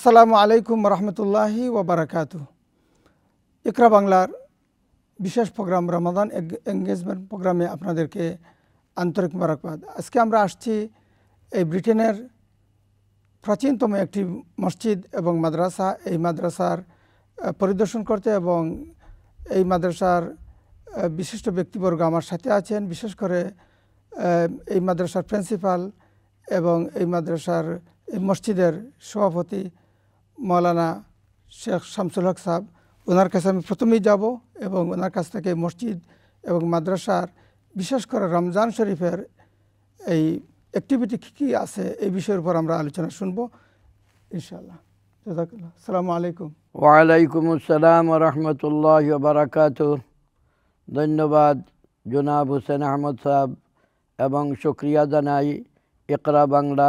আসসালামু আলাইকুম রহমতুল্লাহি ওবরাকাত ইকরা বাংলার বিশেষ প্রোগ্রাম রমাদান এঙ্গেজমেন্ট প্রোগ্রামে আপনাদেরকে আন্তরিক মোবারকবাদ আজকে আমরা আসছি এই ব্রিটেনের প্রাচীনতম একটি মসজিদ এবং মাদ্রাসা এই মাদ্রাসার পরিদর্শন করতে এবং এই মাদ্রাসার বিশিষ্ট ব্যক্তিবর্গ আমার সাথে আছেন বিশেষ করে এই মাদ্রাসার প্রিন্সিপাল এবং এই মাদ্রাসার এই মসজিদের সভাপতি মৌলানা শেখ শামসুল হক সাহেব ওনার কাছে আমি প্রথমেই যাব এবং ওনার কাছ থেকে মসজিদ এবং মাদ্রাসার বিশেষ করে রমজান শরীফের এই অ্যাক্টিভিটি কী কী আছে এই বিষয়ের উপর আমরা আলোচনা শুনব ইনশাল্লাহ আসসালাম সালামু আলাইকুম ওয়ালাইকুম আসসালাম রহমতুল্লাহ বারাকাত ধন্যবাদ জোনাব হুসেন আহমদ সাহেব এবং শুক্রিয়া জানাই একরা বাংলা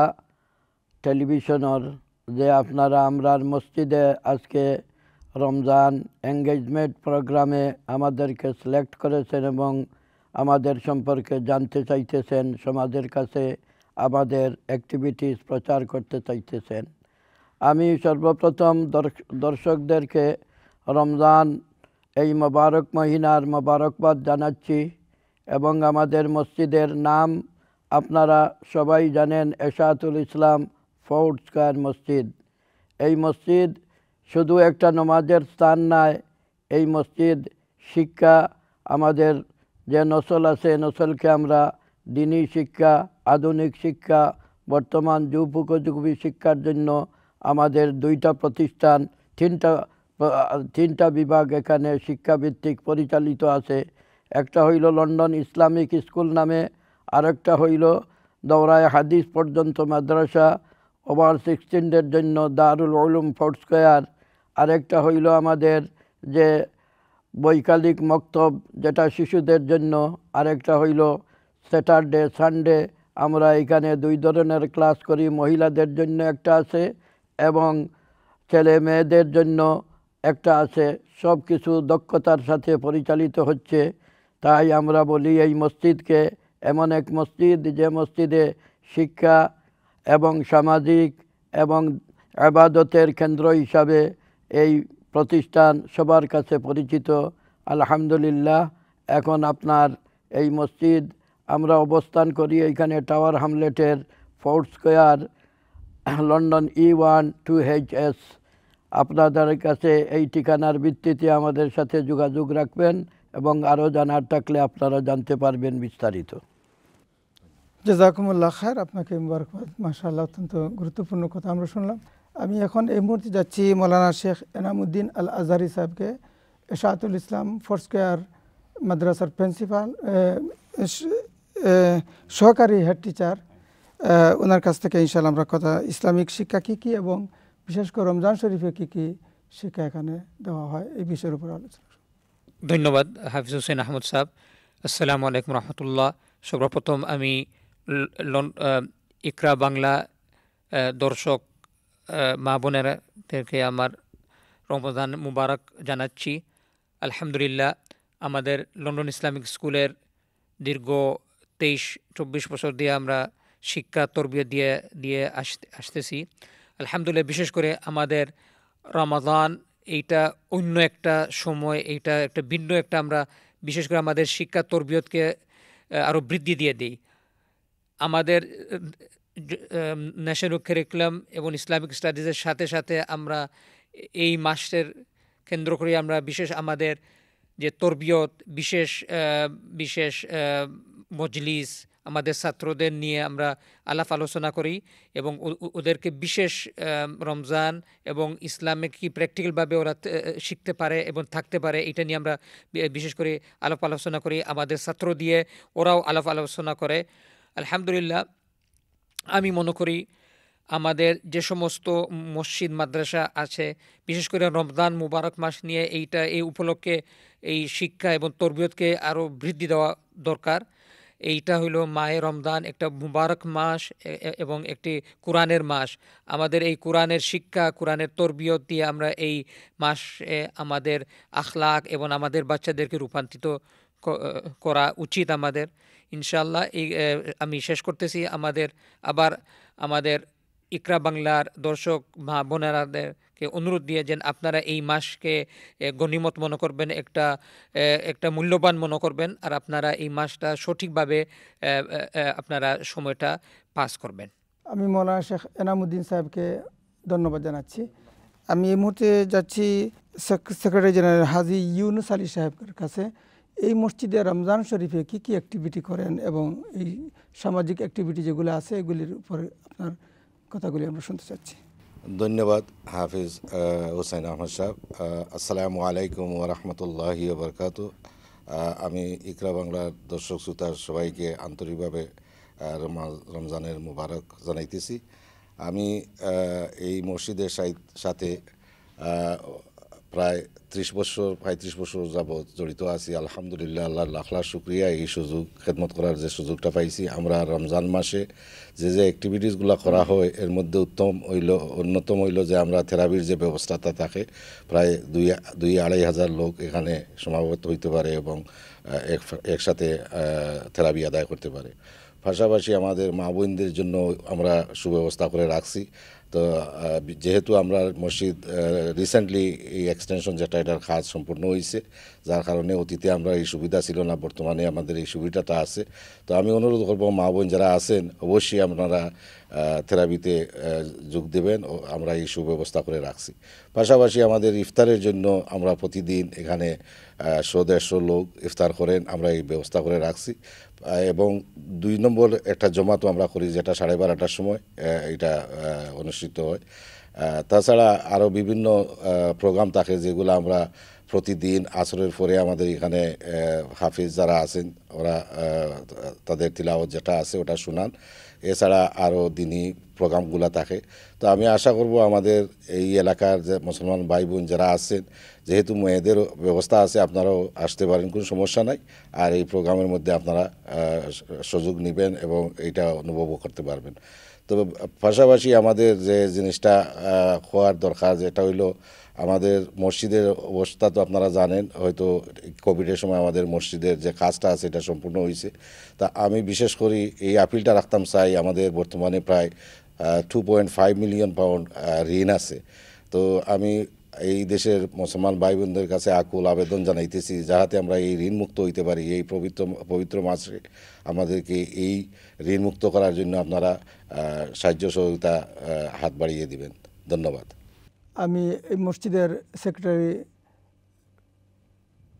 টেলিভিশনের যে আপনারা আমরার মসজিদে আজকে রমজান এঙ্গেজমেন্ট প্রোগ্রামে আমাদেরকে সিলেক্ট করেছেন এবং আমাদের সম্পর্কে জানতে চাইতেছেন সমাজের কাছে আমাদের অ্যাক্টিভিটিস প্রচার করতে চাইতেছেন আমি সর্বপ্রথম দর্শকদেরকে রমজান এই মোবারক মহিনার মোবারকবাদ জানাচ্ছি এবং আমাদের মসজিদের নাম আপনারা সবাই জানেন এশাতুল ইসলাম ফৌর খান মসজিদ এই মসজিদ শুধু একটা নমাজের স্থান নয় এই মসজিদ শিক্ষা আমাদের যে নসল আছে নসলকে আমরা দিনী শিক্ষা আধুনিক শিক্ষা বর্তমান যুব উপযোগী শিক্ষার জন্য আমাদের দুইটা প্রতিষ্ঠান তিনটা তিনটা বিভাগ এখানে শিক্ষাভিত্তিক পরিচালিত আছে একটা হইল লন্ডন ইসলামিক স্কুল নামে আরেকটা হইল দৌড়ায় হাদিস পর্যন্ত মাদ্রাসা ওভার সিক্সটিনদের জন্য দারুল উলুম ফোর্ট স্কোয়ার আরেকটা হইল আমাদের যে বৈকালিক মক্তব যেটা শিশুদের জন্য আরেকটা হইল স্যাটারডে সানডে আমরা এখানে দুই ধরনের ক্লাস করি মহিলাদের জন্য একটা আছে এবং ছেলে মেয়েদের জন্য একটা আছে সব কিছু দক্ষতার সাথে পরিচালিত হচ্ছে তাই আমরা বলি এই মসজিদকে এমন এক মসজিদ যে মসজিদে শিক্ষা এবং সামাজিক এবং আবাদতের কেন্দ্র হিসাবে এই প্রতিষ্ঠান সবার কাছে পরিচিত আলহামদুলিল্লাহ এখন আপনার এই মসজিদ আমরা অবস্থান করি এইখানে টাওয়ার হামলেটের fort square London E one two H S আপনাদের কাছে এই ঠিকানার ভিত্তিতে আমাদের সাথে যোগাযোগ রাখবেন এবং আরও জানার থাকলে আপনারা জানতে পারবেন বিস্তারিত জাকুমুল্লাহ খায়ের আপনাকে মুবারকবাদ অত্যন্ত গুরুত্বপূর্ণ কথা আমরা শুনলাম আমি এখন এই মুহূর্তে যাচ্ছি মৌলানা শেখ এনামুদ্দিন আল আজহারি সাহেবকে এশাতুল ইসলাম স্কোয়ার মাদ্রাসার প্রিন্সিপাল সহকারী হেড টিচার ওনার কাছ থেকে ইনশাআল্লাহ আমরা কথা ইসলামিক শিক্ষা কী কী এবং বিশেষ করে রমজান শরীফে কী কী শিক্ষা এখানে দেওয়া হয় এই বিষয়ের উপর আলোচনা ধন্যবাদ হাফিজ হোসেন আহমদ সাহেব আসসালামু আলাইকুম রহমতুল্লাহ সর্বপ্রথম আমি ইকরা বাংলা দর্শক মা বোনেরাদেরকে আমার রমজান মুবারক জানাচ্ছি আলহামদুলিল্লাহ আমাদের লন্ডন ইসলামিক স্কুলের দীর্ঘ তেইশ চব্বিশ বছর দিয়ে আমরা শিক্ষা তরবিয়ত দিয়ে দিয়ে আসতে আসতেছি আলহামদুলিল্লাহ বিশেষ করে আমাদের রমাদান এইটা অন্য একটা সময় এইটা একটা ভিন্ন একটা আমরা বিশেষ করে আমাদের শিক্ষা তরবিয়তকে আরও বৃদ্ধি দিয়ে দিই আমাদের ন্যাশনাল কারিকুলাম এবং ইসলামিক স্টাডিজের সাথে সাথে আমরা এই মাসের কেন্দ্র করে আমরা বিশেষ আমাদের যে তরবিয়ত বিশেষ বিশেষ মজলিস আমাদের ছাত্রদের নিয়ে আমরা আলাপ আলোচনা করি এবং ওদেরকে বিশেষ রমজান এবং ইসলামে কি প্র্যাকটিক্যালভাবে ওরা শিখতে পারে এবং থাকতে পারে এটা নিয়ে আমরা বিশেষ করে আলাপ আলোচনা করি আমাদের ছাত্র দিয়ে ওরাও আলাপ আলোচনা করে আলহামদুলিল্লাহ আমি মনে করি আমাদের যে সমস্ত মসজিদ মাদ্রাসা আছে বিশেষ করে রমজান মুবারক মাস নিয়ে এইটা এই উপলক্ষে এই শিক্ষা এবং তরবিয়তকে আরও বৃদ্ধি দেওয়া দরকার এইটা হইল মায়ে রমদান একটা মুবারক মাস এবং একটি কোরআনের মাস আমাদের এই কোরআনের শিক্ষা কোরআনের তরবিয়ত দিয়ে আমরা এই মাস আমাদের আখলাক এবং আমাদের বাচ্চাদেরকে রূপান্তরিত করা উচিত আমাদের ইনশাল্লাহ এই আমি শেষ করতেছি আমাদের আবার আমাদের ইকরা বাংলার দর্শক মা বোনেরাদেরকে অনুরোধ দিয়ে যেন আপনারা এই মাসকে গণিমত মনে করবেন একটা একটা মূল্যবান মনে করবেন আর আপনারা এই মাসটা সঠিকভাবে আপনারা সময়টা পাস করবেন আমি মৌলানা শেখ এনামুদ্দিন সাহেবকে ধন্যবাদ জানাচ্ছি আমি এই মুহূর্তে যাচ্ছি সেক্রেটারি জেনারেল হাজি ইউনুস আলী সাহেবের কাছে এই মসজিদে রমজান শরীফে কি কি অ্যাক্টিভিটি করেন এবং এই সামাজিক অ্যাক্টিভিটি যেগুলো আছে এগুলির উপরে আপনার কথাগুলি আমরা শুনতে চাচ্ছি ধন্যবাদ হাফিজ হুসাইন আহমদ সাহেব আসসালামু আলাইকুম ওরহমতুল্লাহি বরকাত আমি ইকরা বাংলার দর্শক শ্রোতার সবাইকে আন্তরিকভাবে রমজানের মুবারক জানাইতেছি আমি এই মসজিদের সাথে প্রায় ত্রিশ বছর পঁয়ত্রিশ বছর যাবৎ জড়িত আছি আলহামদুলিল্লাহ আল্লাহ লাখ লাখ শুক্রিয়া এই সুযোগ খেদমত করার যে সুযোগটা পাইছি আমরা রমজান মাসে যে যে অ্যাক্টিভিটিসগুলো করা হয় এর মধ্যে উত্তম হইল অন্যতম হইল যে আমরা থেরাপির যে ব্যবস্থাটা থাকে প্রায় দুই দুই আড়াই হাজার লোক এখানে সমাবেত হইতে পারে এবং একসাথে থেরাপি আদায় করতে পারে পাশাপাশি আমাদের মা বোনদের জন্য আমরা সুব্যবস্থা করে রাখছি তো যেহেতু আমরা মসজিদ রিসেন্টলি এই এক্সটেনশন যেটা এটার কাজ সম্পূর্ণ হয়েছে যার কারণে অতীতে আমরা এই সুবিধা ছিল না বর্তমানে আমাদের এই সুবিধাটা আছে তো আমি অনুরোধ করবো মা বোন যারা আছেন অবশ্যই আপনারা থেরাপিতে যোগ দেবেন ও আমরা এই সুব্যবস্থা করে রাখছি পাশাপাশি আমাদের ইফতারের জন্য আমরা প্রতিদিন এখানে শো দেড়শো লোক ইফতার করেন আমরা এই ব্যবস্থা করে রাখছি এবং দুই নম্বর একটা জমাতো আমরা করি যেটা সাড়ে বারোটার সময় এটা অনুষ্ঠিত হয় তাছাড়া আরও বিভিন্ন প্রোগ্রাম থাকে যেগুলো আমরা প্রতিদিন আসরের পরে আমাদের এখানে হাফিজ যারা আছেন ওরা তাদের তিলাওয়াত যেটা আছে ওটা শুনান এছাড়া আরও দিনই প্রোগ্রামগুলো থাকে তো আমি আশা করব আমাদের এই এলাকার যে মুসলমান ভাই বোন যারা আছেন যেহেতু মেয়েদের ব্যবস্থা আছে আপনারাও আসতে পারেন কোনো সমস্যা নাই আর এই প্রোগ্রামের মধ্যে আপনারা সুযোগ নেবেন এবং এটা অনুভব করতে পারবেন তবে পাশাপাশি আমাদের যে জিনিসটা হওয়ার দরকার যেটা হইলো আমাদের মসজিদের অবস্থা তো আপনারা জানেন হয়তো কোভিডের সময় আমাদের মসজিদের যে কাজটা আছে এটা সম্পূর্ণ হয়েছে তা আমি বিশেষ করি এই আপিলটা রাখতাম চাই আমাদের বর্তমানে প্রায় two point five million pound ঋণ আছে তো আমি এই দেশের মুসলমান ভাই বোনদের কাছে আকুল আবেদন জানাইতেছি যাহাতে আমরা এই ঋণমুক্ত হইতে পারি এই পবিত্র পবিত্র মাসে আমাদেরকে এই ঋণমুক্ত করার জন্য আপনারা সাহায্য সহযোগিতা হাত বাড়িয়ে দিবেন ধন্যবাদ আমি এই মসজিদের সেক্রেটারি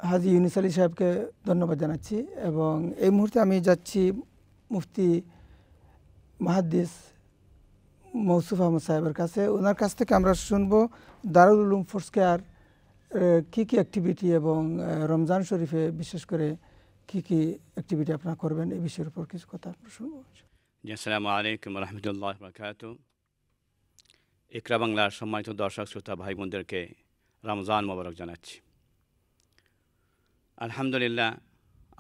হাজি ইউনিস আলী সাহেবকে ধন্যবাদ জানাচ্ছি এবং এই মুহূর্তে আমি যাচ্ছি মুফতি মাহাদ্দিস মৌসুফ আহমদ সাহেবের কাছে ওনার কাছ থেকে আমরা শুনবো দারুল উলুম ফোর্স কেয়ার কী কী অ্যাক্টিভিটি এবং রমজান শরীফে বিশেষ করে কি কি অ্যাক্টিভিটি আপনারা করবেন এই বিষয়ের উপর কিছু কথা আমরা শুনবো আসসালামু আলাইকুম রহমতুল্লাহ ইকরা বাংলার সম্মানিত দর্শক শ্রোতা ভাই বোনদেরকে রমজান মোবারক জানাচ্ছি আলহামদুলিল্লাহ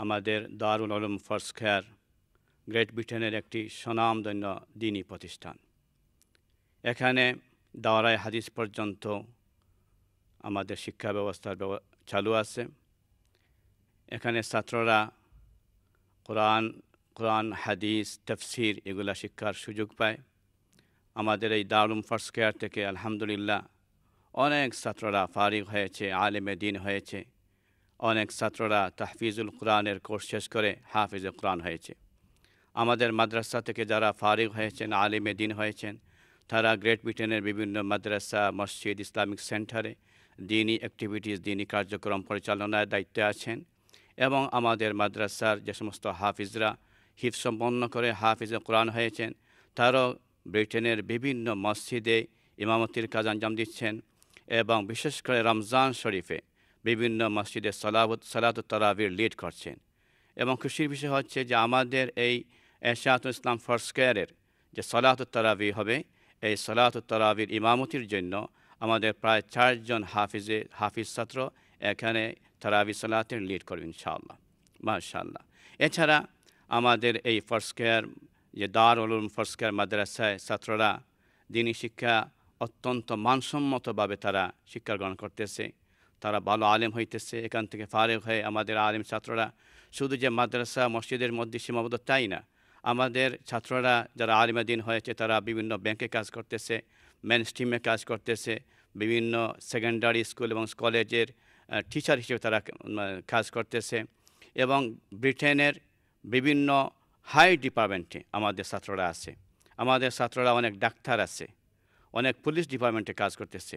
আমাদের দারুল আলম ফার্স খেয়ার গ্রেট ব্রিটেনের একটি স্বনামধন্য দিনী প্রতিষ্ঠান এখানে দাওয়ারায় হাদিস পর্যন্ত আমাদের শিক্ষা ব্যবস্থার চালু আছে এখানে ছাত্ররা কোরআন কোরআন হাদিস তফসির এগুলা শিক্ষার সুযোগ পায় আমাদের এই দারুম ফার্স্ট কেয়ার থেকে আলহামদুলিল্লাহ অনেক ছাত্ররা ফারিক হয়েছে আলেমে দিন হয়েছে অনেক ছাত্ররা তাহফিজুল কোরআনের কোর্স শেষ করে হাফিজ কোরআন হয়েছে আমাদের মাদ্রাসা থেকে যারা ফারিক হয়েছেন আলিমে দিন হয়েছেন তারা গ্রেট ব্রিটেনের বিভিন্ন মাদ্রাসা মসজিদ ইসলামিক সেন্টারে দিনই অ্যাক্টিভিটিস দিনই কার্যক্রম পরিচালনায় দায়িত্বে আছেন এবং আমাদের মাদ্রাসার যে সমস্ত হাফিজরা হিফ সম্পন্ন করে হাফিজ কোরআন হয়েছেন তারও ব্রিটেনের বিভিন্ন মসজিদে ইমামতির কাজ আঞ্জাম দিচ্ছেন এবং বিশেষ করে রমজান শরীফে বিভিন্ন মসজিদে সলাবত সালাত তারাবির লিড করছেন এবং খুশির বিষয় হচ্ছে যে আমাদের এই এশাত ইসলাম ফরস্কোয়ারের যে সলাত তারাবি হবে এই সলাত তারাবির ইমামতির জন্য আমাদের প্রায় চারজন হাফিজে হাফিজ ছাত্র এখানে তারাবি সালাতের লিড করবে ইনশাআল্লাহ মাশাল্লাহ এছাড়া আমাদের এই ফার্স্ট স্কোয়ার যে দারুল ফরস্কার মাদ্রাসায় ছাত্ররা দিনী শিক্ষা অত্যন্ত মানসম্মতভাবে তারা শিক্ষা গ্রহণ করতেছে তারা ভালো আলেম হইতেছে এখান থেকে ফারেক হয়ে আমাদের আলেম ছাত্ররা শুধু যে মাদ্রাসা মসজিদের মধ্যে সীমাবদ্ধ তাই না আমাদের ছাত্ররা যারা আলিমাদিন হয়েছে তারা বিভিন্ন ব্যাংকে কাজ করতেছে মেন স্ট্রিমে কাজ করতেছে বিভিন্ন সেকেন্ডারি স্কুল এবং কলেজের টিচার হিসেবে তারা কাজ করতেছে এবং ব্রিটেনের বিভিন্ন হাই ডিপার্টমেন্টে আমাদের ছাত্ররা আছে আমাদের ছাত্ররা অনেক ডাক্তার আছে অনেক পুলিশ ডিপার্টমেন্টে কাজ করতেছে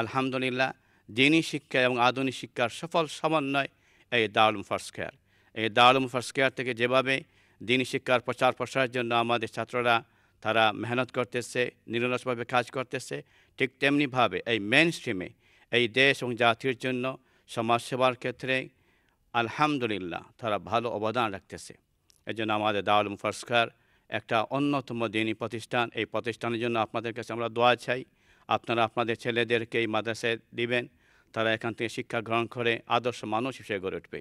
আলহামদুলিল্লাহ দিনী শিক্ষা এবং আধুনিক শিক্ষার সফল সমন্বয় এই দারুল ফার্স্ট কেয়ার এই দারুল ফার্স্ট স্কোয়ার থেকে যেভাবে দিনী শিক্ষার প্রচার প্রসারের জন্য আমাদের ছাত্ররা তারা মেহনত করতেছে নিরলসভাবে কাজ করতেছে ঠিক তেমনিভাবে এই মেন স্ট্রিমে এই দেশ এবং জাতির জন্য সমাজসেবার ক্ষেত্রে আলহামদুলিল্লাহ তারা ভালো অবদান রাখতেছে এজন্য আমাদের দাওয়াল ফরস্কার একটা অন্যতম দিনী প্রতিষ্ঠান এই প্রতিষ্ঠানের জন্য আপনাদের কাছে আমরা দোয়া চাই আপনারা আপনাদের ছেলেদেরকে এই মাদ্রাসায় দিবেন তারা এখান থেকে শিক্ষা গ্রহণ করে আদর্শ মানুষ হিসেবে গড়ে উঠবে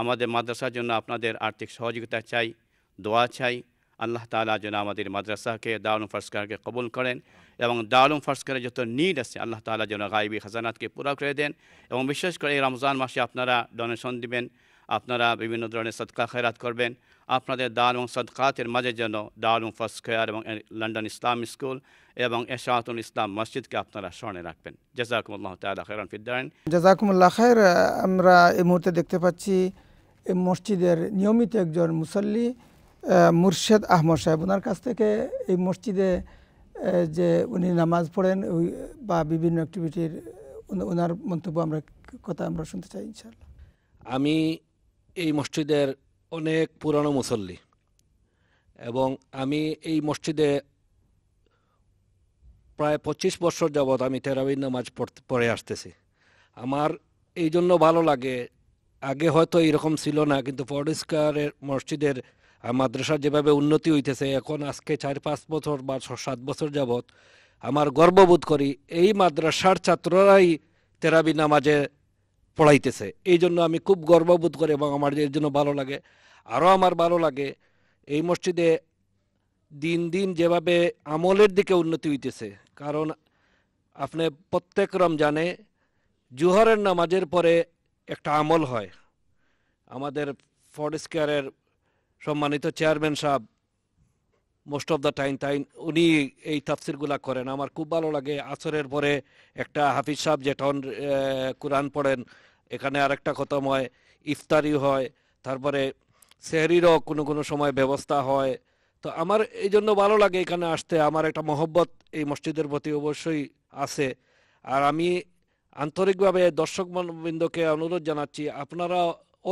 আমাদের মাদ্রাসার জন্য আপনাদের আর্থিক সহযোগিতা চাই দোয়া চাই আল্লাহ তালা যেন আমাদের মাদ্রাসাকে দারুম ফরস্কারকে কবুল করেন এবং দারুম ফরস্কারের যত নিড আছে আল্লাহ তালা যেন গাইবি হাসানাতকে পুরা করে দেন এবং বিশেষ করে এই রমজান মাসে আপনারা ডোনেশন দিবেন আপনারা বিভিন্ন ধরনের সদকা খেরাত করবেন আপনাদের দাল এবং সদকাতের মাঝে যেন দাল এবং ফস্কোয়ার এবং লন্ডন ইসলাম স্কুল এবং এশাতুল ইসলাম মসজিদকে আপনারা স্মরণে রাখবেন জাজাকুমুল্লাহ তালা খেরান ফিদ্দান জাজাকুমুল্লাহ খায়ের আমরা এই মুহূর্তে দেখতে পাচ্ছি এই মসজিদের নিয়মিত একজন মুসল্লি মুর্শেদ আহমদ সাহেব ওনার কাছ থেকে এই মসজিদে যে উনি নামাজ পড়েন বা বিভিন্ন অ্যাক্টিভিটির ওনার মন্তব্য আমরা কথা আমরা শুনতে চাই ইনশাআল্লাহ আমি এই মসজিদের অনেক পুরানো মুসল্লি এবং আমি এই মসজিদে প্রায় পঁচিশ বছর যাবৎ আমি তেরাবিন নামাজ পড়ে আসতেছি আমার এই জন্য ভালো লাগে আগে হয়তো এরকম ছিল না কিন্তু ফরিস্কারের মসজিদের মাদ্রাসার যেভাবে উন্নতি হইতেছে এখন আজকে চার পাঁচ বছর বা সাত বছর যাবৎ আমার গর্ববোধ করি এই মাদ্রাসার ছাত্ররাই তেরাবি নামাজে পড়াইতেছে এই জন্য আমি খুব গর্ববোধ করি এবং আমার এর জন্য ভালো লাগে আরও আমার ভালো লাগে এই মসজিদে দিন দিন যেভাবে আমলের দিকে উন্নতি হইতেছে কারণ আপনি প্রত্যেক রমজানে জুহরের নামাজের পরে একটা আমল হয় আমাদের ফরেস্ট কেয়ারের সম্মানিত চেয়ারম্যান সাহেব most of the time time উনি এই তাফসিরগুলা করেন আমার খুব ভালো লাগে আসরের পরে একটা হাফিজ সাহেব যেটন কোরআন পড়েন এখানে আরেকটা খতম হয় ইফতারি হয় তারপরে সেহরিরও কোনো কোনো সময় ব্যবস্থা হয় তো আমার এই জন্য ভালো লাগে এখানে আসতে আমার একটা মহব্বত এই মসজিদের প্রতি অবশ্যই আছে আর আমি আন্তরিকভাবে দর্শক বৃন্দকে অনুরোধ জানাচ্ছি আপনারা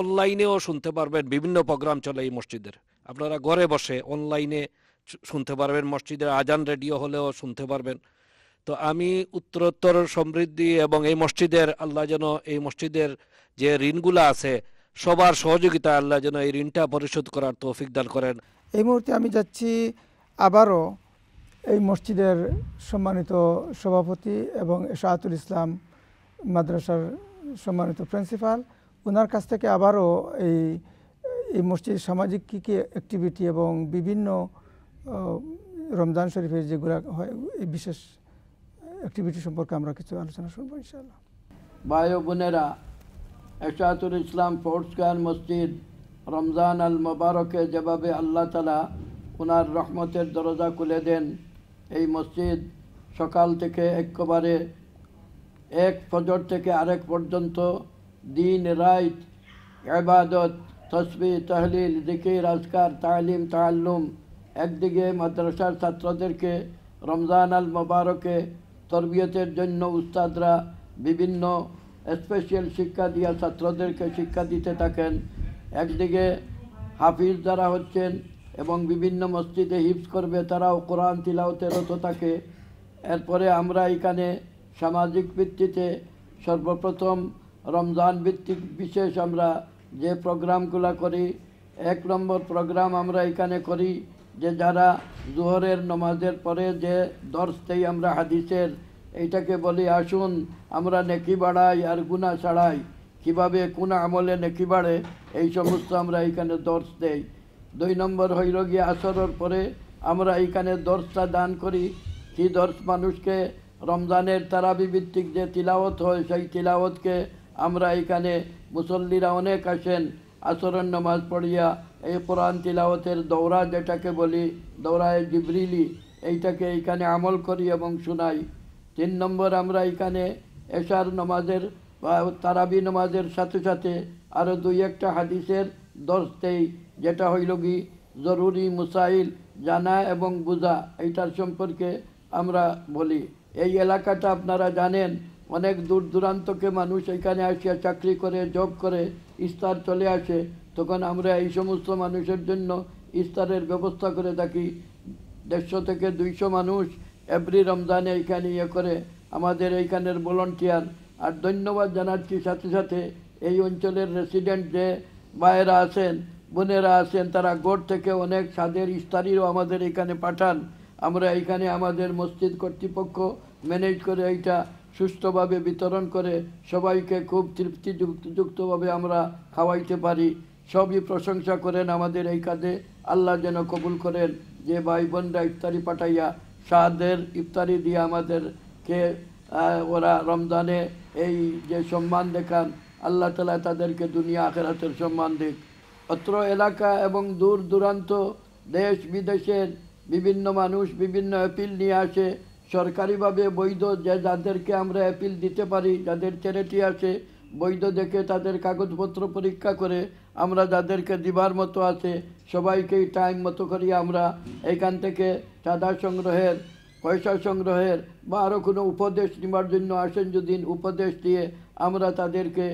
অনলাইনেও শুনতে পারবেন বিভিন্ন প্রোগ্রাম চলে এই মসজিদের আপনারা ঘরে বসে অনলাইনে শুনতে পারবেন মসজিদের আজান রেডিও হলেও শুনতে পারবেন তো আমি উত্তরোত্তর সমৃদ্ধি এবং এই মসজিদের আল্লাহ যেন এই মসজিদের যে ঋণগুলো আছে সবার সহযোগিতা আল্লাহ যেন এই ঋণটা পরিশোধ করার তৌফিক দান করেন এই মুহূর্তে আমি যাচ্ছি আবারও এই মসজিদের সম্মানিত সভাপতি এবং শাহাতুল ইসলাম মাদ্রাসার সম্মানিত প্রিন্সিপাল ওনার কাছ থেকে আবারও এই এই মসজিদের সামাজিক কী কী অ্যাক্টিভিটি এবং বিভিন্ন রমজান শরীফের যেগুলো হয় এই বিশেষ অ্যাক্টিভিটি সম্পর্কে আমরা কিছু আলোচনা শুনবো ইনশাআল্লাহ ভাই বোনেরা এশাতুল ইসলাম ফোর্টসগান মসজিদ রমজান আল মোবারকে যেভাবে আল্লাহ তালা ওনার রহমতের দরজা খুলে দেন এই মসজিদ সকাল থেকে একবারে এক ফজর থেকে আরেক পর্যন্ত দিন রাইট এবাদত তসবি তহলিল দিকির আজকার তালিম তাল্লুম একদিকে মাদ্রাসার ছাত্রদেরকে রমজান আল মোবারকে তরবিয়তের জন্য উস্তাদরা বিভিন্ন স্পেশাল শিক্ষা দিয়া ছাত্রদেরকে শিক্ষা দিতে থাকেন একদিকে হাফিজ যারা হচ্ছেন এবং বিভিন্ন মসজিদে হিপস করবে তারাও কোরআন তিলাওতে রত থাকে এরপরে আমরা এখানে সামাজিক ভিত্তিতে সর্বপ্রথম রমজান ভিত্তিক বিশেষ আমরা যে প্রোগ্রামগুলো করি এক নম্বর প্রোগ্রাম আমরা এখানে করি যে যারা জোহরের নমাজের পরে যে দর্শতেই আমরা হাদিসের এইটাকে বলি আসুন আমরা নেকি বাড়াই আর গুণা ছাড়াই কিভাবে কোন আমলে নেকি বাড়ে এই সমস্ত আমরা এইখানে দর্শ দেই দুই নম্বর হইল গিয়ে আসরের পরে আমরা এইখানে দর্শটা দান করি কি দর্শ মানুষকে রমজানের তারাবি ভিত্তিক যে তিলাওত হয় সেই তিলাওতকে আমরা এখানে মুসল্লিরা অনেক আসেন আসরের নমাজ পড়িয়া এই কোরআন তিলাওয়াতের দৌরা যেটাকে বলি দৌড়ায় জিবরিলি এইটাকে এইখানে আমল করি এবং শোনাই তিন নম্বর আমরা এখানে এশার নমাজের বা তারাবি নমাজের সাথে সাথে আরও দুই একটা হাদিসের দর্শ দেই যেটা হইল কি জরুরি মুসাইল জানা এবং বোঝা এইটার সম্পর্কে আমরা বলি এই এলাকাটা আপনারা জানেন অনেক দূর দূরান্তকে মানুষ এখানে আসিয়া চাকরি করে জব করে ইস্তার চলে আসে তখন আমরা এই সমস্ত মানুষের জন্য ইস্তারের ব্যবস্থা করে থাকি দেড়শো থেকে দুইশো মানুষ এভরি রমজানে এইখানে ইয়ে করে আমাদের এইখানের ভলন্টিয়ার আর ধন্যবাদ জানাচ্ছি সাথে সাথে এই অঞ্চলের রেসিডেন্ট যে বায়েরা আছেন বোনেরা আছেন তারা গড় থেকে অনেক সাদের ইফতারিরও আমাদের এখানে পাঠান আমরা এখানে আমাদের মসজিদ কর্তৃপক্ষ ম্যানেজ করে এইটা সুস্থভাবে বিতরণ করে সবাইকে খুব তৃপ্তিযুক্তিযুক্তভাবে আমরা খাওয়াইতে পারি সবই প্রশংসা করেন আমাদের এই কাজে আল্লাহ যেন কবুল করেন যে ভাই বোনরা ইফতারি পাঠাইয়া সাদের ইফতারি দিয়ে আমাদেরকে ওরা রমজানে এই যে সম্মান দেখান আল্লাহ তালা তাদেরকে দুনিয়া আখেরাতের সম্মান দিক অত্র এলাকা এবং দূর দূরান্ত দেশ বিদেশের বিভিন্ন মানুষ বিভিন্ন অ্যাপিল নিয়ে আসে সরকারিভাবে বৈধ যে যাদেরকে আমরা অ্যাপিল দিতে পারি যাদের চ্যারিটি আছে বৈধ দেখে তাদের কাগজপত্র পরীক্ষা করে আমরা যাদেরকে দিবার মতো আছে সবাইকেই টাইম মতো করি আমরা এখান থেকে চাঁদা সংগ্রহের পয়সা সংগ্রহের বা আরও কোনো উপদেশ নেবার জন্য আসেন যদি উপদেশ দিয়ে আমরা তাদেরকে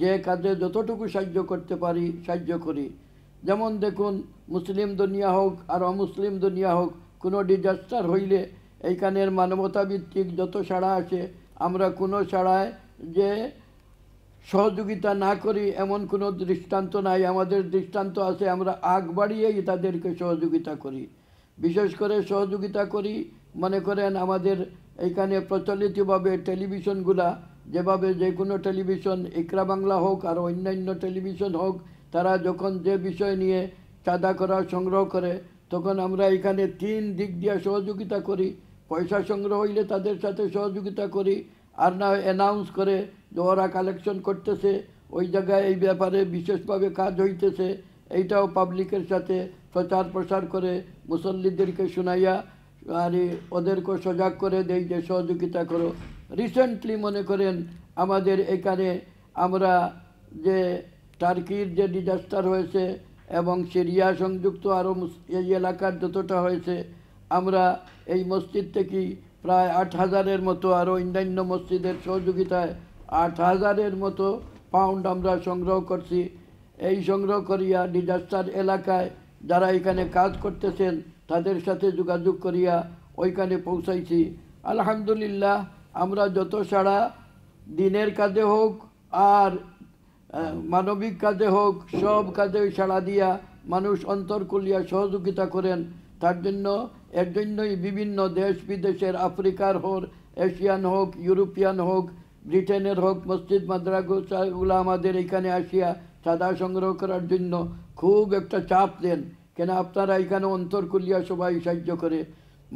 যে কাজে যতটুকু সাহায্য করতে পারি সাহায্য করি যেমন দেখুন মুসলিম দুনিয়া হোক আর অমুসলিম দুনিয়া হোক কোনো ডিজাস্টার হইলে এইখানের মানবতাভিত্তিক যত সাড়া আছে আমরা কোনো সাড়ায় যে সহযোগিতা না করি এমন কোনো দৃষ্টান্ত নাই আমাদের দৃষ্টান্ত আছে আমরা আগ বাড়িয়েই তাদেরকে সহযোগিতা করি বিশেষ করে সহযোগিতা করি মনে করেন আমাদের এখানে প্রচলিতভাবে টেলিভিশনগুলা যেভাবে যে কোনো টেলিভিশন একরা বাংলা হোক আর অন্যান্য টেলিভিশন হোক তারা যখন যে বিষয় নিয়ে চাঁদা করা সংগ্রহ করে তখন আমরা এখানে তিন দিক দিয়ে সহযোগিতা করি পয়সা সংগ্রহ হইলে তাদের সাথে সহযোগিতা করি আর না অ্যানাউন্স করে জোয়ারা কালেকশন করতেছে ওই জায়গায় এই ব্যাপারে বিশেষভাবে কাজ হইতেছে এইটাও পাবলিকের সাথে প্রচার প্রসার করে মুসল্লিদেরকে শুনাইয়া আর ওদেরকে সজাগ করে দেই যে সহযোগিতা করো রিসেন্টলি মনে করেন আমাদের এখানে আমরা যে টার্কির যে ডিজাস্টার হয়েছে এবং সিরিয়া সংযুক্ত আরও এই এলাকার যতটা হয়েছে আমরা এই মসজিদ থেকেই প্রায় আট হাজারের মতো আরও অন্যান্য মসজিদের সহযোগিতায় আট হাজারের মতো পাউন্ড আমরা সংগ্রহ করছি এই সংগ্রহ করিয়া ডিজাস্টার এলাকায় যারা এখানে কাজ করতেছেন তাদের সাথে যোগাযোগ করিয়া ওইখানে পৌঁছাইছি আলহামদুলিল্লাহ আমরা যত সারা দিনের কাজে হোক আর মানবিক কাজে হোক সব কাজে সাড়া দিয়া মানুষ অন্তর করিয়া সহযোগিতা করেন তার জন্য এর জন্যই বিভিন্ন দেশ বিদেশের আফ্রিকার হোক এশিয়ান হোক ইউরোপিয়ান হোক ব্রিটেনের হোক মসজিদ মাদ্রাগুলো আমাদের এখানে আসিয়া চাঁদা সংগ্রহ করার জন্য খুব একটা চাপ দেন কেন আপনারা এখানে অন্তর করিয়া সবাই সাহায্য করে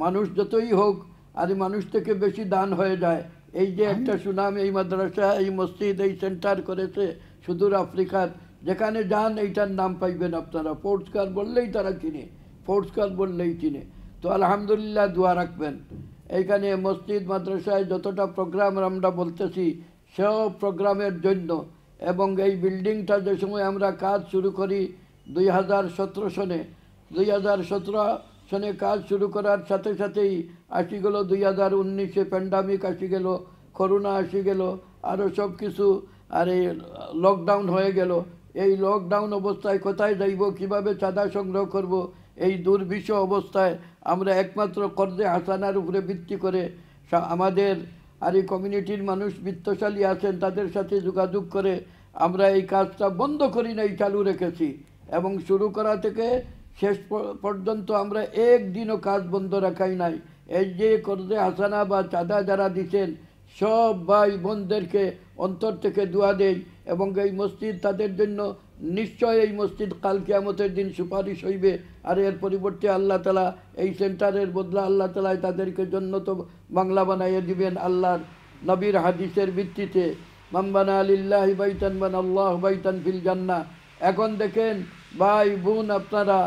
মানুষ যতই হোক আর মানুষ থেকে বেশি দান হয়ে যায় এই যে একটা সুনাম এই মাদ্রাসা এই মসজিদ এই সেন্টার করেছে সুদূর আফ্রিকার যেখানে যান এইটার নাম পাইবেন আপনারা ফোর্টস কার বললেই তারা চিনে ফোর্টস কার বললেই চিনে তো আলহামদুলিল্লাহ দোয়া রাখবেন এইখানে মসজিদ মাদ্রাসায় যতটা প্রোগ্রাম আমরা বলতেছি সব প্রোগ্রামের জন্য এবং এই বিল্ডিংটা যে সময় আমরা কাজ শুরু করি দুই হাজার সতেরো সনে দুই হাজার সতেরো সনে কাজ শুরু করার সাথে সাথেই আসি গেল দুই হাজার উনিশে প্যান্ডামিক আসি গেল করোনা আসি গেল আরও সব কিছু আর এই লকডাউন হয়ে গেল এই লকডাউন অবস্থায় কোথায় যাইব কিভাবে চাঁদা সংগ্রহ করব এই দুর্বিষ অবস্থায় আমরা একমাত্র কর্জে হাসানার উপরে ভিত্তি করে আমাদের আর এই কমিউনিটির মানুষ বৃত্তশালী আছেন তাদের সাথে যোগাযোগ করে আমরা এই কাজটা বন্ধ করি নাই চালু রেখেছি এবং শুরু করা থেকে শেষ পর্যন্ত আমরা একদিনও কাজ বন্ধ রাখাই নাই এই যে কর্জে হাসানা বা চাঁদা যারা দিচ্ছেন সব ভাই বোনদেরকে অন্তর থেকে দোয়া দেয় এবং এই মসজিদ তাদের জন্য নিশ্চয় এই মসজিদ কাল কিয়ামতের দিন সুপারিশ হইবে আর এর পরিবর্তে আল্লাহ তালা এই সেন্টারের বদলা আল্লাহ তালায় তাদেরকে জন্য তো বাংলা বানাইয়ে দিবেন আল্লাহর নবীর হাদিসের ভিত্তিতে মাম্বানা আলিল্লাহি বাইতান বান আল্লাহ বাইতান ফিল জান্না এখন দেখেন ভাই বোন আপনারা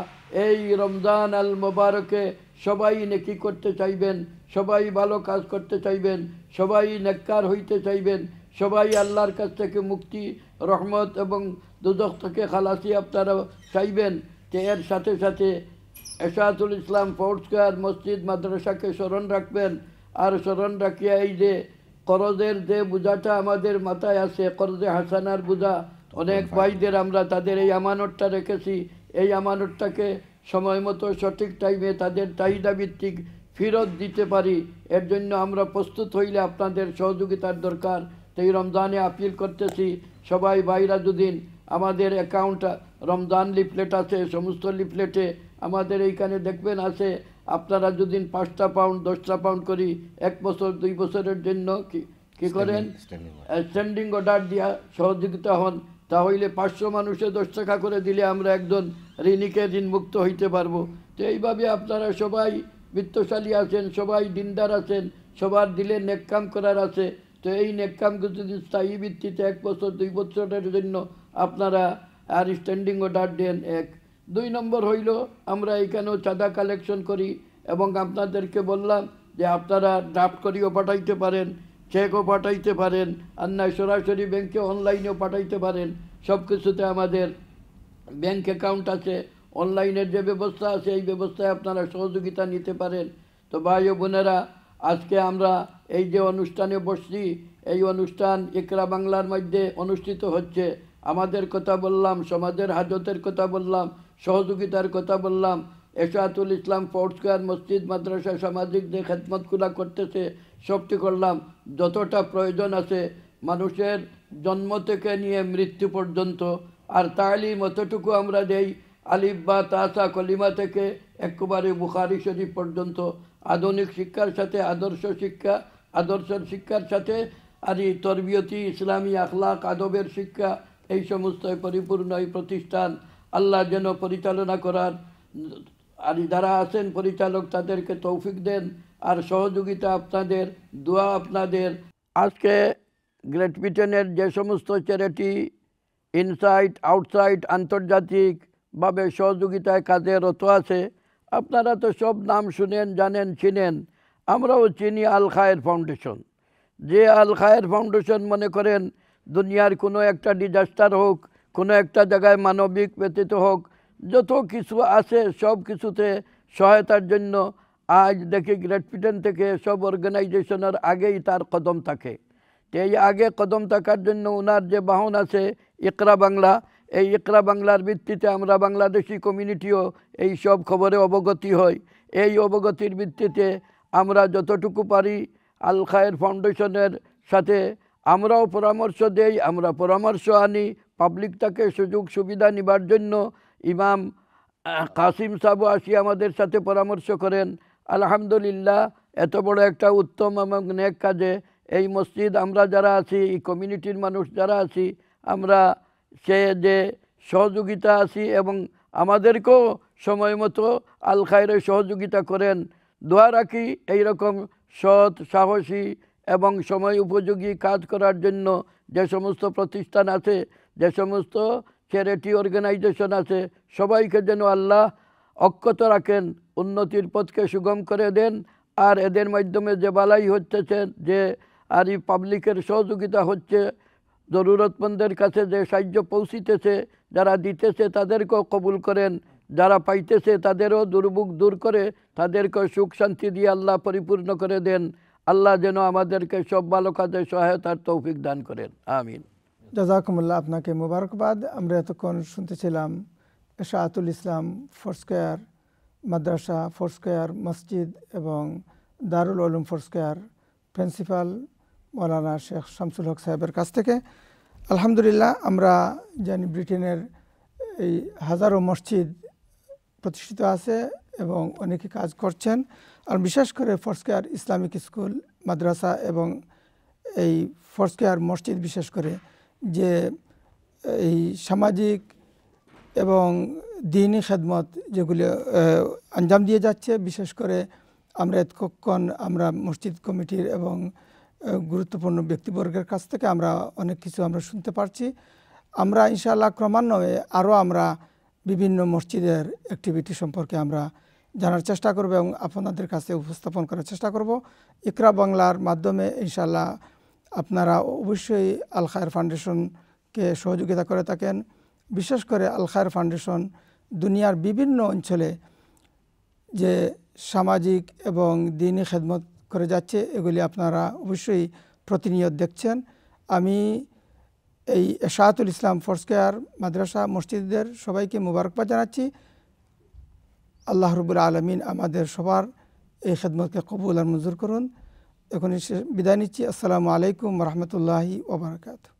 এই রমজান আল মোবারকে সবাই নেকি করতে চাইবেন সবাই ভালো কাজ করতে চাইবেন সবাই নেককার হইতে চাইবেন সবাই আল্লাহর কাছ থেকে মুক্তি রহমত এবং দুদক থেকে খালাসি আপনারা চাইবেন যে এর সাথে সাথে এশাহাতুল ইসলাম ফোর্টস্কোয়ার মসজিদ মাদ্রাসাকে স্মরণ রাখবেন আর স্মরণ রাখিয়া এই যে করদের যে বোঝাটা আমাদের মাথায় আছে করদে হাসানার বোঝা অনেক ভাইদের আমরা তাদের এই আমানতটা রেখেছি এই আমানতটাকে সময় মতো সঠিক টাইমে তাদের চাহিদা ভিত্তিক ফেরত দিতে পারি এর জন্য আমরা প্রস্তুত হইলে আপনাদের সহযোগিতার দরকার এই রমজানে আপিল করতেছি সবাই ভাইরা যদিন আমাদের অ্যাকাউন্ট রমজান লিফলেট আছে সমস্ত লিফলেটে আমাদের এইখানে দেখবেন আছে আপনারা যদি পাঁচটা পাউন্ড দশটা পাউন্ড করি এক বছর দুই বছরের জন্য কি করেন স্ট্যান্ডিং অর্ডার দিয়া সহযোগিতা হন তাহলে পাঁচশো মানুষে দশ টাকা করে দিলে আমরা একজন ঋণীকে ঋণ মুক্ত হইতে পারবো তো এইভাবে আপনারা সবাই বৃত্তশালী আছেন সবাই দিনদার আছেন সবার দিলে নেক কাম করার আছে তো এই নেককামকে যদি স্থায়ী ভিত্তিতে এক বছর দুই বছরের জন্য আপনারা আর স্ট্যান্ডিং অর্ডার দেন এক দুই নম্বর হইল আমরা এখানেও চাঁদা কালেকশন করি এবং আপনাদেরকে বললাম যে আপনারা ড্রাফট করিও পাঠাইতে পারেন চেকও পাঠাইতে পারেন আর নয় সরাসরি ব্যাংকে অনলাইনেও পাঠাইতে পারেন সব কিছুতে আমাদের ব্যাংক অ্যাকাউন্ট আছে অনলাইনের যে ব্যবস্থা আছে এই ব্যবস্থায় আপনারা সহযোগিতা নিতে পারেন তো ভাই ও বোনেরা আজকে আমরা এই যে অনুষ্ঠানে বসছি এই অনুষ্ঠান একরা বাংলার মধ্যে অনুষ্ঠিত হচ্ছে আমাদের কথা বললাম সমাজের হাজতের কথা বললাম সহযোগিতার কথা বললাম এশাতুল ইসলাম স্কোয়ার মসজিদ মাদ্রাসা সামাজিক যে খেদমতগুলা করতেছে সবটি করলাম যতটা প্রয়োজন আছে মানুষের জন্ম থেকে নিয়ে মৃত্যু পর্যন্ত আর তালিম অতটুকু আমরা দেই আলিফ বা তাসা কলিমা থেকে একেবারে বুখারি শরীফ পর্যন্ত আধুনিক শিক্ষার সাথে আদর্শ শিক্ষা আদর্শের শিক্ষার সাথে আর এই তরবিয়তি ইসলামী আখলাক আদবের শিক্ষা এই সমস্ত পরিপূর্ণ এই প্রতিষ্ঠান আল্লাহ যেন পরিচালনা করার আর যারা আছেন পরিচালক তাদেরকে তৌফিক দেন আর সহযোগিতা আপনাদের দোয়া আপনাদের আজকে গ্রেট ব্রিটেনের যে সমস্ত চ্যারিটি ইনসাইট আউটসাইট আন্তর্জাতিকভাবে সহযোগিতায় কাজে রত আছে আপনারা তো সব নাম শুনেন জানেন চিনেন আমরাও চিনি আল খায়ের ফাউন্ডেশন যে আল খায়ের ফাউন্ডেশন মনে করেন দুনিয়ার কোনো একটা ডিজাস্টার হোক কোনো একটা জায়গায় মানবিক ব্যতীত হোক যত কিছু আছে সব কিছুতে সহায়তার জন্য আজ দেখি গ্রেট ব্রিটেন থেকে সব অর্গানাইজেশনের আগেই তার কদম থাকে তো এই আগে কদম থাকার জন্য ওনার যে বাহন আছে ইকরা বাংলা এই একরা বাংলার ভিত্তিতে আমরা বাংলাদেশি কমিউনিটিও এই সব খবরে অবগতি হই এই অবগতির ভিত্তিতে আমরা যতটুকু পারি আল খায়ের ফাউন্ডেশনের সাথে আমরাও পরামর্শ দেই আমরা পরামর্শ আনি পাবলিক তাকে সুযোগ সুবিধা নিবার জন্য ইমাম কাসিম সাবু আসি আমাদের সাথে পরামর্শ করেন আলহামদুলিল্লাহ এত বড় একটা উত্তম এবং নেক কাজে এই মসজিদ আমরা যারা আছি এই কমিউনিটির মানুষ যারা আছি আমরা সে যে সহযোগিতা আছি এবং আমাদেরকেও সময় মতো আল খায়ের সহযোগিতা করেন দোয়া রাখি এইরকম সৎ সাহসী এবং সময় উপযোগী কাজ করার জন্য যে সমস্ত প্রতিষ্ঠান আছে যে সমস্ত চ্যারিটি অর্গানাইজেশন আছে সবাইকে যেন আল্লাহ অক্ষত রাখেন উন্নতির পথকে সুগম করে দেন আর এদের মাধ্যমে যে বালাই হচ্ছে যে আর এই পাবলিকের সহযোগিতা হচ্ছে জরুরতমন্দের কাছে যে সাহায্য পৌঁছিতেছে যারা দিতেছে তাদেরকেও কবুল করেন যারা পাইতেছে তাদেরও দুর্ভোগ দূর করে তাদেরকে সুখ শান্তি দিয়ে আল্লাহ পরিপূর্ণ করে দেন আল্লাহ যেন আমাদেরকে সব ভালো কাজে সহায়তার তৌফিক দান করেন আমিন জাজাকুমুল্লাহ আপনাকে মুবারকবাদ আমরা এতক্ষণ শুনতেছিলাম শাহাতুল ইসলাম স্কোয়ার মাদ্রাসা স্কোয়ার মসজিদ এবং দারুল ওলুম স্কোয়ার প্রিন্সিপাল মৌলানা শেখ শামসুল হক সাহেবের কাছ থেকে আলহামদুলিল্লাহ আমরা জানি ব্রিটেনের এই হাজারো মসজিদ প্রতিষ্ঠিত আছে এবং অনেকে কাজ করছেন আর বিশেষ করে ফোর্সকেয়ার ইসলামিক স্কুল মাদ্রাসা এবং এই ফোর্সকেয়ার মসজিদ বিশেষ করে যে এই সামাজিক এবং দিনই খেদমত যেগুলি আঞ্জাম দিয়ে যাচ্ছে বিশেষ করে আমরা এতক্ষণ আমরা মসজিদ কমিটির এবং গুরুত্বপূর্ণ ব্যক্তিবর্গের কাছ থেকে আমরা অনেক কিছু আমরা শুনতে পারছি আমরা ইনশাআল্লাহ ক্রমান্বয়ে আরও আমরা বিভিন্ন মসজিদের অ্যাক্টিভিটি সম্পর্কে আমরা জানার চেষ্টা করব এবং আপনাদের কাছে উপস্থাপন করার চেষ্টা করব ইকরা বাংলার মাধ্যমে ইনশাআল্লাহ আপনারা অবশ্যই আল খায়ের ফাউন্ডেশনকে সহযোগিতা করে থাকেন বিশেষ করে আল খায়ের ফাউন্ডেশন দুনিয়ার বিভিন্ন অঞ্চলে যে সামাজিক এবং দিনী খেদমত করে যাচ্ছে এগুলি আপনারা অবশ্যই প্রতিনিয়ত দেখছেন আমি এই এশাহাতুল ইসলাম ফোর্সকেয়ার মাদ্রাসা মসজিদদের সবাইকে মুবারকবাদ জানাচ্ছি আল্লাহ রবুল আলমিন আমাদের সবার এই খেদমতকে কবুল আর মঞ্জুর করুন এখন বিদায় নিচ্ছি আসসালামু আলাইকুম রহমতুল্লাহি ওবরাকাতু